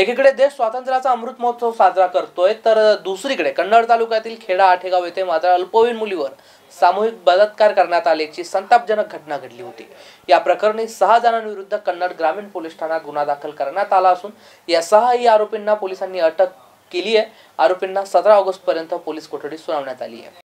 एकीकडे देश स्वातंत्र्याचा अमृत महोत्सव साजरा करतोय तर दुसरीकडे कन्नड तालुक्यातील खेडा आठेगाव येथे मात्र अल्पवयीन मुलीवर सामूहिक बलात्कार करण्यात आल्याची संतापजनक घटना घडली होती या प्रकरणी सहा जणांविरुद्ध कन्नड ग्रामीण पोलीस ठाण्यात गुन्हा दाखल करण्यात आला असून या सहाही आरोपींना पोलिसांनी अटक केली आहे आरोपींना सतरा ऑगस्ट पर्यंत पोलीस कोठडी सुनावण्यात आली आहे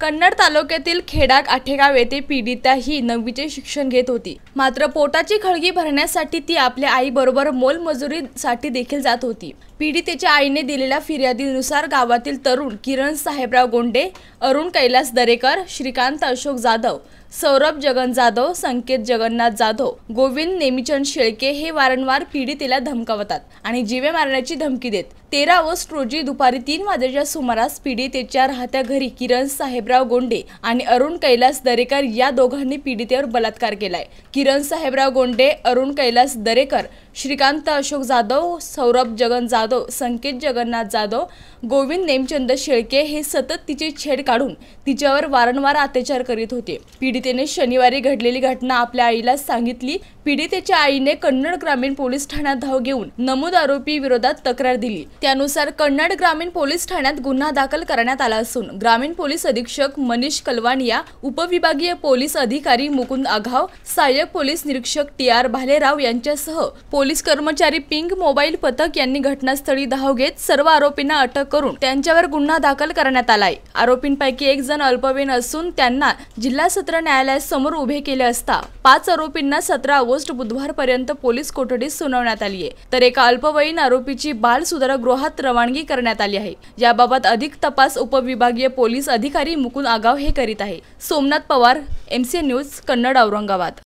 कन्नड तालुक्यातील खेडाक आठेगाव येथे पीडिता ही नववीचे शिक्षण घेत होती मात्र पोटाची खळगी भरण्यासाठी ती आपल्या आईबरोबर मोलमजुरीसाठी देखील जात होती पीडितेच्या आईने दिलेल्या फिर्यादीनुसार गावातील तरुण किरण साहेबराव गोंडे अरुण कैलास दरेकर श्रीकांत अशोक जाधव सौरभ जगन जाधव संकेत जगन्नाथ जाधव गोविंद नेमीचंद शेळके हे वारंवार पीडितेला धमकावतात आणि जीवे मारण्याची धमकी देत तेरा ऑगस्ट रोजी दुपारी तीन वाजेच्या सुमारास पीडितेच्या राहत्या घरी किरण साहेबराव गोंडे आणि अरुण कैलास दरेकर या दोघांनी पीडितेवर बलात्कार केलाय किरण साहेबराव गोंडे अरुण कैलास दरेकर श्रीकांत अशोक जाधव सौरभ जगन जाधव संकेत जगन्नाथ जाधव गोविंद नेमचंद शेळके हे सतत तिचे छेड काढून तिच्यावर वारंवार अत्याचार करीत होते पीडित पीडितेने शनिवारी घडलेली घटना आपल्या आईला सांगितली पीडितेच्या आईने कन्नड ग्रामीण पोलीस ठाण्यात धाव घेऊन नमूद आरोपी विरोधात तक्रार दिली त्यानुसार कन्नड ग्रामीण पोलीस ठाण्यात गुन्हा दाखल करण्यात आला असून ग्रामीण पोलीस अधीक्षक मनीष कलवानिया उपविभागीय पोलीस अधिकारी मुकुंद आघाव सहाय्यक पोलीस निरीक्षक टी आर भालेराव यांच्यासह पोलीस कर्मचारी पिंक मोबाईल पथक यांनी घटनास्थळी धाव घेत सर्व आरोपींना अटक करून त्यांच्यावर गुन्हा दाखल करण्यात आलाय आरोपींपैकी एक जण अल्पवयीन असून त्यांना जिल्हा सत्र न्यायालयासमोर उभे केले असता पाच आरोपींना सतरा ऑगस्ट बुधवारपर्यंत पोलीस कोठडीत सुनावण्यात आली आहे तर एका अल्पवयीन आरोपीची बाल गृहात रवानगी करण्यात आली आहे याबाबत अधिक तपास उपविभागीय पोलीस अधिकारी मुकुंद आगाव हे करीत आहे सोमनाथ पवार सी न्यूज कन्नड औरंगाबाद